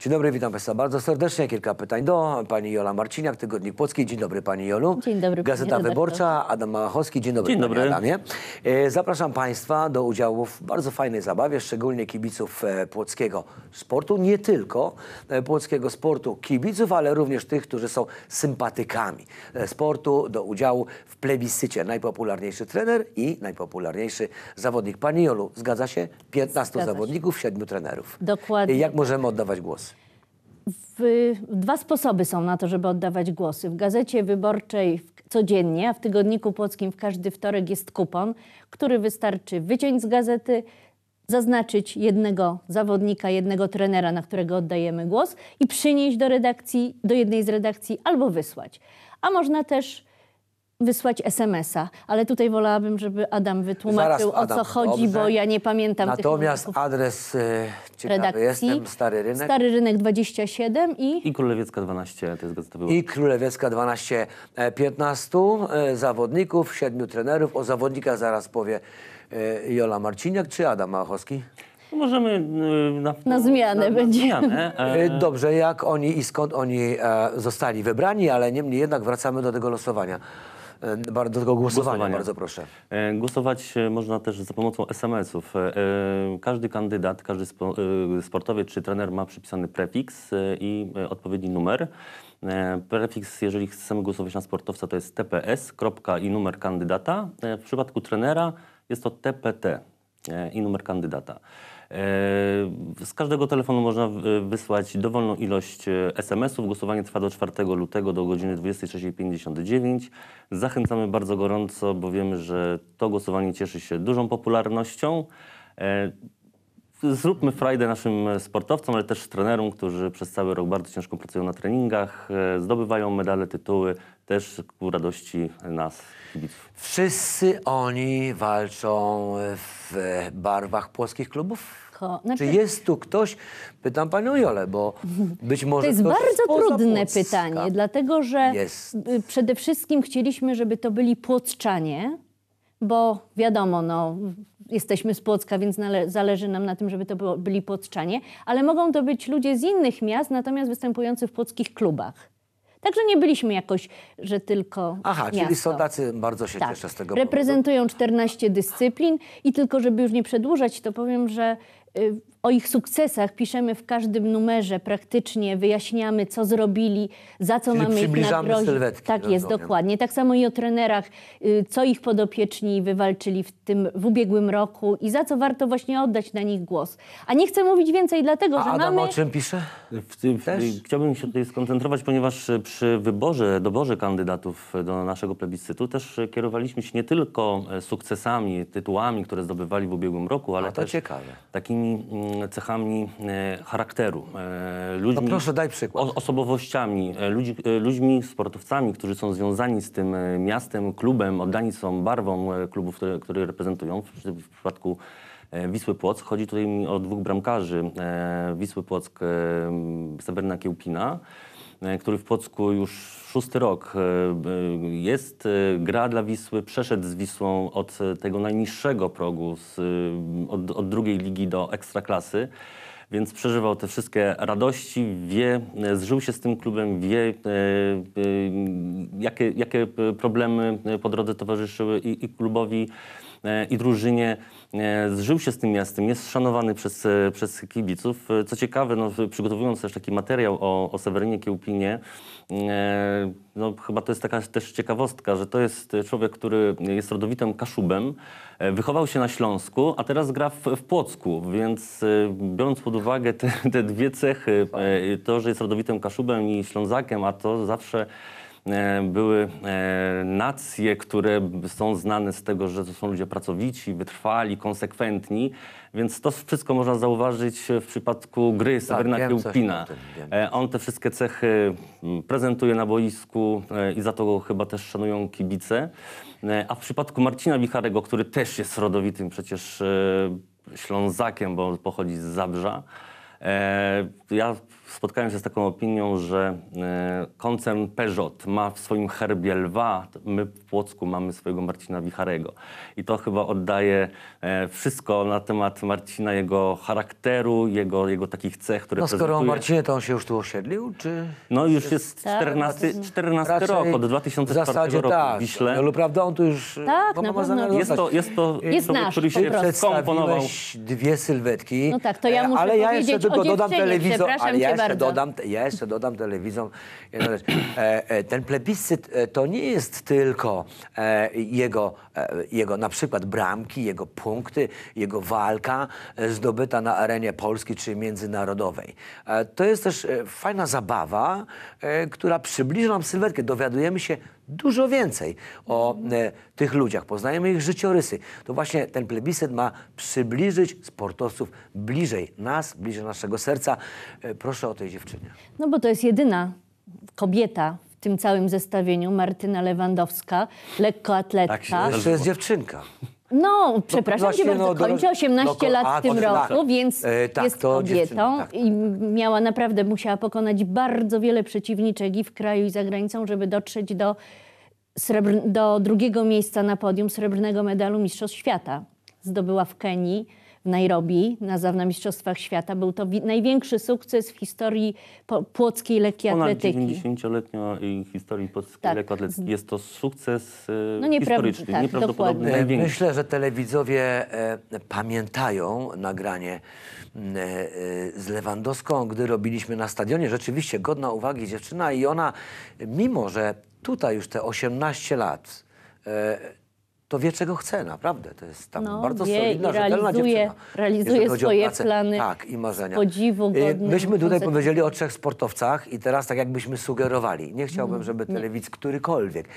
Dzień dobry, witam Państwa bardzo serdecznie. Kilka pytań do pani Jola Marciniak, Tygodnik Płocki. Dzień dobry Pani Jolu. Dzień dobry. Gazeta panie Wyborcza, Adam Małachowski. Dzień dobry Dzień dobry. Adamie. E, zapraszam Państwa do udziału w bardzo fajnej zabawie, szczególnie kibiców e, płockiego sportu. Nie tylko e, płockiego sportu kibiców, ale również tych, którzy są sympatykami sportu do udziału w plebiscycie. Najpopularniejszy trener i najpopularniejszy zawodnik. Pani Jolu, zgadza się? 15 zgadza zawodników, 7 trenerów. Dokładnie. Jak możemy oddawać głos? w, dwa sposoby są na to, żeby oddawać głosy. W gazecie wyborczej codziennie, a w tygodniku płockim w każdy wtorek jest kupon, który wystarczy wyciąć z gazety, zaznaczyć jednego zawodnika, jednego trenera, na którego oddajemy głos i przynieść do redakcji, do jednej z redakcji albo wysłać. A można też wysłać SMS-a, ale tutaj wolałabym, żeby Adam wytłumaczył, Zaraz, Adam, o co chodzi, dobrze. bo ja nie pamiętam Natomiast tych adres e, ciekawy redakcji. jestem, Stary Rynek. Stary Rynek 27 i... I Królewiecka 12, to jest gazeta I Królewiecka 12, 15 e, e, zawodników, 7 trenerów. O zawodnikach zaraz powie e, Jola Marciniak czy Adam Małachowski? No możemy na, Na zmianę będzie. zmianę, Dobrze, jak oni i skąd oni zostali wybrani, ale niemniej jednak wracamy do tego losowania. E, do tego głosowania, głosowania. bardzo proszę. E, głosować e, można też za pomocą SMS-ów. Każdy kandydat, każdy sportowiec czy trener ma przypisany prefiks i odpowiedni numer. Prefiks, jeżeli chcemy głosować na sportowca, to jest TPS, kropka i numer kandydata. W przypadku trenera jest to TPT i numer kandydata. E, z każdego telefonu można wysłać dowolną ilość e, SMS-ów. Głosowanie trwa do 4 lutego do godziny 23.59. Zachęcamy bardzo gorąco, bo wiemy, że to głosowanie cieszy się dużą popularnością. E, zróbmy frajdę naszym sportowcom, ale też trenerom, którzy przez cały rok bardzo ciężko pracują na treningach, zdobywają medale, tytuły, też ku radości nas, kibiców. Wszyscy oni walczą w barwach polskich klubów? znaczy- Czy jest tu ktoś? Pytam panią Jolę, bo być może. To jest ktoś bardzo spoza trudne Płocka. pytanie, dlatego że Jest. Y, przede wszystkim chcieliśmy, żeby to byli płoczanie bo wiadomo, no, jesteśmy z Płocka, więc zależy nam na tym, żeby to było, byli płoczanie ale mogą to być ludzie z innych miast, natomiast występujący w płockich klubach. Także nie byliśmy jakoś, że tylko. Aha, miasto. czyli są tacy, bardzo się tak. cieszę z tego. Reprezentują powodu. 14 dyscyplin i tylko, żeby już nie przedłużać, to powiem, że. Y, o ich sukcesach piszemy w każdym numerze praktycznie, wyjaśniamy, co zrobili, za co Czyli mamy ich nagrozić. Tak rozumiem. jest, dokładnie. Tak samo i o trenerach, y, co ich podopieczni wywalczyli w tym w ubiegłym roku i za co warto właśnie oddać na nich głos. A nie chcę mówić więcej, dlatego A że Adam mamy... o czym pisze? W tym, w, chciałbym się tutaj skoncentrować, ponieważ e, przy wyborze, doborze kandydatów e, do naszego plebiscytu też e, kierowaliśmy się nie tylko sukcesami, tytułami, które zdobywali w ubiegłym roku, ale też ciekawe. takimi mm, Mm, cechami e, charakteru. E, ludźmi, no proszę, daj przykład. Osobowościami, e, ludźmi, sportowcami, którzy są związani z tym miastem, klubem, oddani są barwą klubów, które, które reprezentują. W przypadku Wisły Płock chodzi tutaj mi o dwóch bramkarzy. Wisły Płock, Seberna Kiełpina E, który w Płocku już szósty rok e, e, jest, gra dla Wisły, przeszedł z Wisłą od tego najniższego progu, z, od, od drugiej ligi do ekstraklasy więc przeżywał te wszystkie radości, wie, zżył się z tym klubem, wie, jakie, jakie problemy po drodze towarzyszyły i, i klubowi. E, i drużynie e, zżył się z tym miastem, jest szanowany przez, e, przez kibiców. Co ciekawe, no, przygotowując też taki materiał o, o Sewerynie Kiełpinie, no, chyba to jest taka też ciekawostka, że to jest człowiek, który jest rodowitym Kaszubem, wychował się na Śląsku, a teraz gra w, w Płocku, więc biorąc pod uwagę te, te dwie cechy, to, że jest rodowitym Kaszubem i Ślązakiem, a to zawsze E, były e, nacje, które są znane z tego, że to są ludzie pracowici, wytrwali, konsekwentni, więc to wszystko można zauważyć w przypadku gry tak, Sabrina tak, Kiełpina. E, on te wszystkie cechy mm, prezentuje na boisku i za to go chyba też szanują kibice. A w przypadku Marcina Wicharego, który też jest rodowitym przecież Ślązakiem, bo pochodzi z Zabrza, ja spotkałem się z taką opinią, że e, koncern Peugeot ma w swoim herbie lwa, my w Płocku mamy swojego Marcina Wicharego. I to chyba oddaje e, wszystko na temat Marcina, jego charakteru, jego, jego takich cech, które no, prezentuje. skoro o Marcinie, to on się już tu osiedlił, czy... No już jest 14, 14 tak. rok, od 2004 roku tak. w Wiśle. No, prawda, on tu już... E, tak, no, na pewno. Jest to, jest to jest człowiek, nasz, który się skomponował. dwie sylwetki, no tak, to ja muszę ale ja jeszcze tylko dodam telewizor, ale ja jeszcze dodam, ja jeszcze dodam telewidzom jedną rzecz. E, e, ten plebiscyt e, to nie jest tylko jego E, jego na przykład bramki, jego punkty, jego walka e, zdobyta na arenie polskiej czy międzynarodowej. E, to jest też fajna zabawa, która przybliża nam sylwetkę. Dowiadujemy się dużo więcej o tych ludziach, poznajemy ich życiorysy. To właśnie ten plebiscyt ma przybliżyć sportowców bliżej nas, bliżej naszego serca. proszę o tej dziewczynie. No bo to jest jedyna kobieta tym całym zestawieniu Martyna Lewandowska, lekkoatletka. Tak, jeszcze jest dziewczynka. No, no przepraszam no, bardzo, no, kończy 18 no, lat w tym roku, tak. więc e, tak, jest kobietą tak. i miała naprawdę, musiała pokonać bardzo wiele przeciwniczek i w kraju i za granicą, żeby dotrzeć do, srebrn- do drugiego miejsca na podium srebrnego medalu Mistrzostw Świata. Zdobyła w Kenii w Nairobi na, na Mistrzostwach Świata. Był to największy sukces w historii po płockiej lekkoatletyki. Ponad 90-letniej historii płockiej tak. lekkoatletyki. Jest to sukces e, no, historyczny, tak, nieprawdopodobny, dokładnie. Myślę, że telewidzowie e, pamiętają nagranie e, z Lewandowską, gdy robiliśmy na stadionie. Rzeczywiście godna uwagi dziewczyna i ona, mimo że tutaj już te 18 lat, e, to wie, czego chce, naprawdę. To jest tam no, bardzo wie solidna, i realizuje, realizuje swoje plany tak, i marzenia. podziwu. Y, Godnym, Myśmy tutaj powiedzieli o trzech sportowcach i teraz tak jakbyśmy sugerowali. Nie chciałbym, mm, żeby telewidz nie. którykolwiek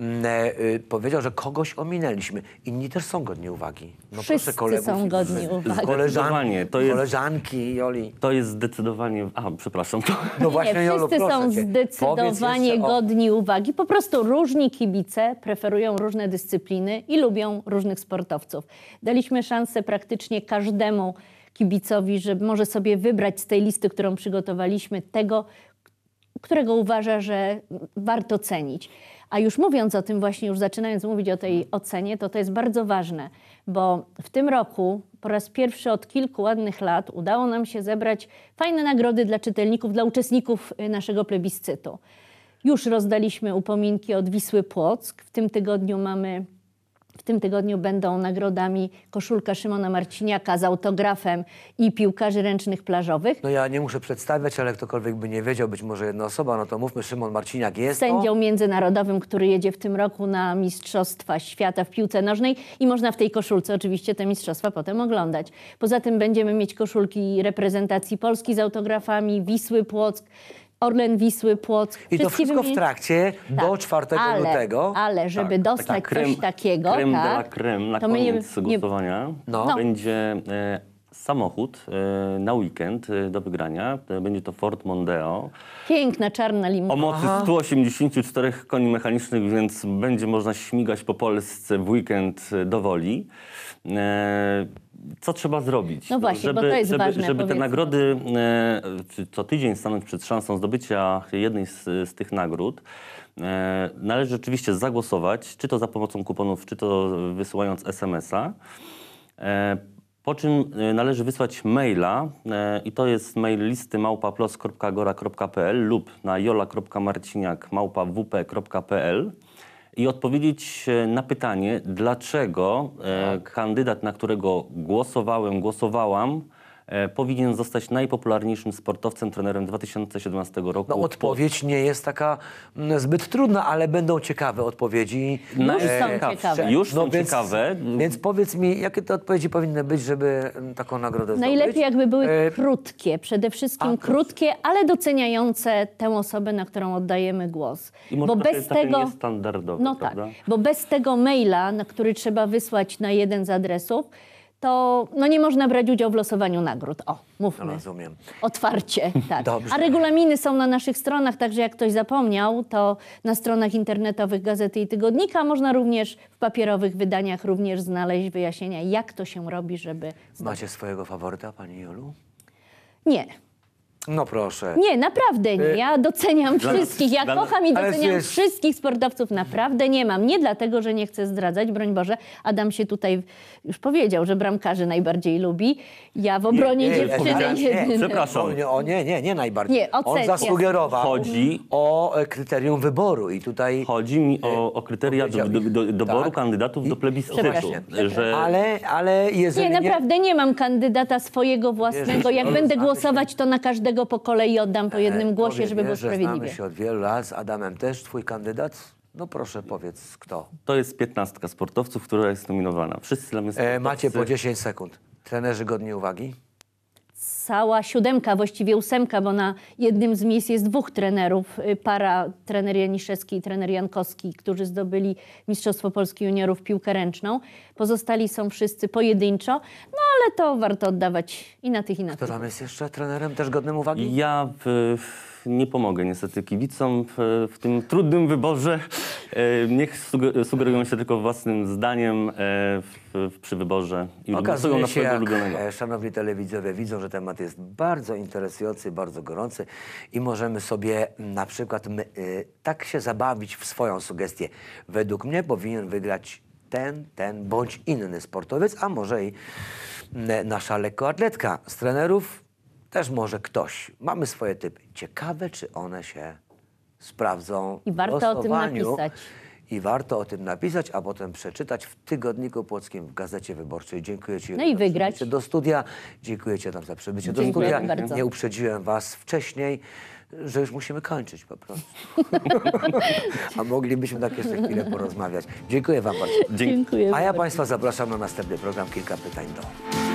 mm, e, y, powiedział, że kogoś ominęliśmy. Inni też są godni uwagi. No Wszyscy proszę, są godni uwagi. Koleżanki, to jest, koleżanki Joli. To jest zdecydowanie... A, przepraszam. To... No właśnie, nie, Jolu, Wszyscy są cię. zdecydowanie godni uwagi. Po prostu różni kibice preferują różne dyscypliny i lubią różnych sportowców. Daliśmy szansę praktycznie każdemu kibicowi, że może sobie wybrać z tej listy, którą przygotowaliśmy, tego, którego uważa, że warto cenić. A już mówiąc o tym, właśnie już zaczynając mówić o tej ocenie, to to jest bardzo ważne, bo w tym roku po raz pierwszy od kilku ładnych lat udało nam się zebrać fajne nagrody dla czytelników, dla uczestników y, naszego plebiscytu. Już rozdaliśmy upominki od Wisły Płock. W tym tygodniu mamy w tym tygodniu będą nagrodami koszulka Szymona Marciniaka z autografem i piłkarzy ręcznych plażowych. No ja nie muszę przedstawiać, ale ktokolwiek by nie wiedział, być może jedna osoba, no to mówmy, Szymon Marciniak jest Sędzią międzynarodowym, który jedzie w tym roku na Mistrzostwa Świata w piłce nożnej i można w tej koszulce oczywiście te mistrzostwa potem oglądać. Poza tym będziemy mieć koszulki reprezentacji Polski z autografami, Wisły Płock, Orlen Wisły, Płock. I to wszystko wymieni... w trakcie tak. do 4 ale, lutego. Ale żeby tak, dostać tak, coś krem, takiego, krem tak, de la tak, creme na to koniec nie, głosowania no. będzie e, samochód e, na weekend e, do wygrania. E, będzie to Ford Mondeo. Piękna czarna limuzyna. O mocy 184 koni mechanicznych, więc będzie można śmigać po Polsce w weekend do woli. Co trzeba zrobić? No właśnie, żeby, bo to jest żeby, ważne. Żeby te nagrody co tydzień stanąć przed szansą zdobycia jednej z, z tych nagród, należy rzeczywiście zagłosować, czy to za pomocą kuponów, czy to wysyłając SMS-a. Po czym e, należy wysłać maila e, i to jest mail listy małpaplos.agora.pl lub na jola.marciniak.wp.pl i odpowiedzieć e, na pytanie, dlaczego tak. kandydat, na którego głosowałem, głosowałam, E, powinien zostać najpopularniejszym sportowcem, trenerem 2017 roku. No odpowiedź nie jest taka mm, zbyt trudna, ale będą ciekawe odpowiedzi. No, e, już są ciekawe. Już no, są więc, ciekawe. Więc powiedz mi, jakie te odpowiedzi powinny być, żeby mm, taką nagrodę zdobyć? Najlepiej jakby były e... krótkie, przede wszystkim A, krótkie, ale doceniające tę osobę, na którą oddajemy głos. I bo to bez takie tego no prawda? tak, bo bez tego maila, na który trzeba wysłać na jeden z adresów, to no nie można brać udziału w losowaniu nagród. O, mówmy. No, rozumiem. Otwarcie, tak. Dobrze. A regulaminy są na naszych stronach, także jak ktoś zapomniał, to na stronach internetowych Gazety i Tygodnika można również w papierowych wydaniach również znaleźć wyjaśnienia, jak to się robi, żeby... Macie swojego faworyta, Pani Jolu? Nie. No proszę. Nie, naprawdę nie. Y, ja doceniam dla wszystkich. Ja dla kocham i doceniam jest... wszystkich sportowców. Naprawdę nie mam. Nie dlatego, że nie chcę zdradzać, broń Boże. Adam się tutaj już powiedział, że bramkarzy najbardziej lubi. Ja w obronie nie, nie, dziewczyny nie, nie, Przepraszam. O, nie, nie, nie najbardziej. Nie, On zasugerował chodzi... o e, kryterium wyboru i tutaj... Chodzi mi e, o, o kryteria do, do, do, doboru tak? kandydatów do plebiscytu. Że... Ale, ale jeżeli... Nie, naprawdę nie, mam kandydata swojego własnego. Jak będę głosować, to na każdego każdego po kolei oddam po e, jednym głosie, żeby było sprawiedliwie. Znamy się od wielu lat, z Adamem też, twój kandydat? No proszę, powiedz, kto? To jest piętnastka sportowców, która jest nominowana. Wszyscy dla mnie sportowcy... E, macie po 10 sekund. Trenerzy godni uwagi? cała siódemka, właściwie ósemka, bo na jednym z miejsc jest dwóch trenerów, y, para trener Janiszewski i trener Jankowski, którzy zdobyli Mistrzostwo Polski Juniorów piłkę ręczną. Pozostali są wszyscy pojedynczo, no ale to warto oddawać i na tych, i na tych. Kto tam jest jeszcze trenerem też godnym uwagi? Ja w nie pomogę niestety kibicom w, w tym trudnym wyborze. E, niech sugerują się tylko własnym zdaniem e, w, przy wyborze i okazują na swojego jak, ulubionego. E, szanowni telewidzowie, widzą, że temat jest bardzo interesujący, bardzo gorący i możemy sobie na przykład my, tak się zabawić w swoją sugestię. Według mnie powinien wygrać ten, ten bądź inny sportowiec, a może i nasza lekkoatletka. Z trenerów też może ktoś, mamy swoje typy. Ciekawe, czy one się sprawdzą I warto o tym napisać. I warto o tym napisać, a potem przeczytać w Tygodniku Płockim, w Gazecie Wyborczej. Dziękuję Ci. No i wygrać. Do studia. Dziękuję Ci tam za przybycie Dziękuję do studia. Bardzo. Nie uprzedziłem Was wcześniej że już musimy kończyć po prostu. A moglibyśmy tak jeszcze chwilę porozmawiać. Dziękuję Wam bardzo. Dziękuję. A ja Państwa zapraszam na następny program. Kilka pytań do.